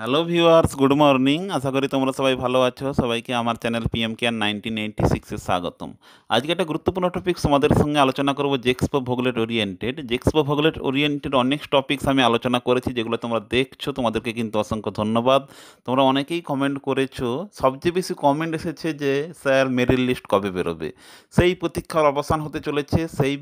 hello viewers good morning আশা করি তোমরা সবাই ভালো আছো সবাইকে আমার channel PM care nineteen eighty সিক্সে স্বাগতম আজকে একটা গুরুত্বপূর্ণ টপিক তোমাদের সঙ্গে আলোচনা করবো জেক্সপো ভোগলেট ওরিয়েন্টেড জেক্সপো ভোগলেট ওরিয়েন্টেড অনেক টপিক্স আমি আলোচনা করেছি যেগুলো তোমরা দেখছো তোমাদেরকে কিন্তু অসংখ্য ধন্যবাদ তোমরা অনেকেই কমেন্ট করেছো সবচেয়ে বেশি কমেন্ট এসেছে যে স্যার মেরিট লিস্ট কবে বেরোবে সেই প্রতীক্ষার অবসান হতে চলেছে সেই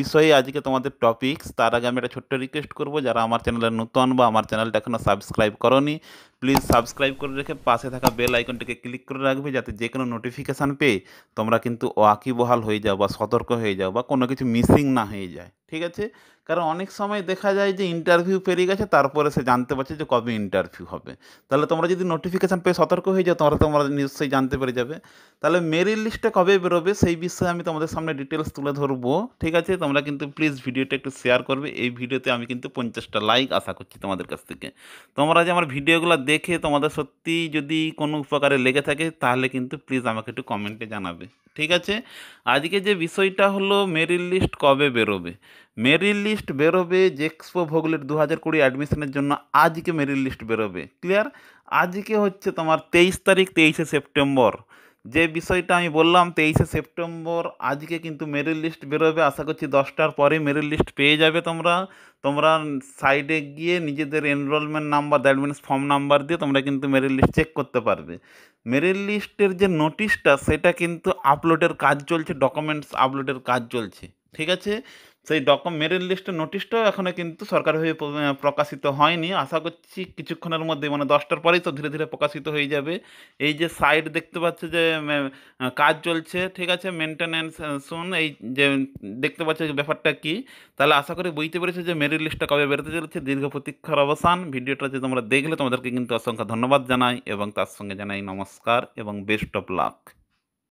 বিষয়ে আজকে তোমাদের টপিকস তার আগে আমি একটা ছোট্ট রিকোয়েস্ট করবো যারা আমার চ্যানেলের নতুন বা আমার চ্যানেলটা এখনও সাবস্ক্রাইব করনি প্লিজ সাবস্ক্রাইব করে রেখে পাশে থাকা বেল আইকনটিকে ক্লিক করে রাখবে যাতে যে কোনো নোটিফিকেশান পেয়ে তোমরা কিন্তু ওয়াকিবহাল হয়ে যাও বা সতর্ক হয়ে যাও বা কোনো কিছু মিসিং না হয়ে যায় ঠিক আছে কারণ অনেক সময় দেখা যায় যে ইন্টারভিউ পেরিয়ে গেছে তারপরে সে জানতে পারছে যে কবে ইন্টারভিউ হবে তাহলে তোমরা যদি নোটিফিকেশান পেয়ে সতর্ক হয়ে যাও তোমরা তোমরা নিশ্চয়ই জানতে পেরে যাবে তাহলে মেরিট লিস্টটা কবে বেরোবে সেই বিষয়ে আমি তোমাদের সামনে ডিটেলস তুলে ধরবো ঠিক আছে তোমরা কিন্তু প্লিজ ভিডিওটা একটু শেয়ার করবে এই ভিডিওতে আমি কিন্তু পঞ্চাশটা লাইক আশা করছি তোমাদের কাছ থেকে তোমরা যে আমার ভিডিওগুলো দেখে তোমাদের সত্যি যদি কোনো উপকারে লেগে থাকে তাহলে কিন্তু প্লিজ আমাকে একটু কমেন্টে জানাবে ঠিক আছে আজকে যে বিষয়টা হলো মেরিট লিস্ট কবে বেরোবে মেরিট লিস্ট বেরোবে জেক্সপো ভোগলের দু হাজার কুড়ি অ্যাডমিশনের জন্য আজকে মেরিট লিস্ট বেরোবে ক্লিয়ার আজকে হচ্ছে তোমার তেইশ তারিখ তেইশে সেপ্টেম্বর যে বিষয়টা আমি বললাম তেইশে সেপ্টেম্বর আজকে কিন্তু মেরিট লিস্ট বেরোবে আশা করছি দশটার পরে মেরিট লিস্ট পেয়ে যাবে তোমরা তোমরা সাইডে গিয়ে নিজেদের enrolment number that means form number দিয়ে তোমরা কিন্তু মেরিট লিস্ট চেক করতে পারবে মেরিট লিস্টের যে নোটিশটা সেটা কিন্তু আপলোডের কাজ চলছে ডকুমেন্টস আপলোডের কাজ চলছে ঠিক আছে সেই ডক মেরিট লিস্টের নোটিশটাও এখনও কিন্তু সরকারিভাবে প্রকাশিত হয়নি আশা করছি কিছুক্ষণের মধ্যে মানে দশটার পরেই তো ধীরে ধীরে প্রকাশিত হয়ে যাবে এই যে সাইট দেখতে পাচ্ছে যে কাজ চলছে ঠিক আছে মেনটেন্যান্স শুন এই যে দেখতে পাচ্ছে ব্যাপারটা কি তাহলে আশা করি বুঝতে পেরেছে যে মেরিট লিস্টটা কবে বেরোতে চলেছে দীর্ঘ প্রতীক্ষার অবসান ভিডিওটা যে তোমরা দেখলে তোমাদেরকে কিন্তু অসংখ্য ধন্যবাদ জানাই এবং তার সঙ্গে জানাই নমস্কার এবং বেস্ট অফ লাক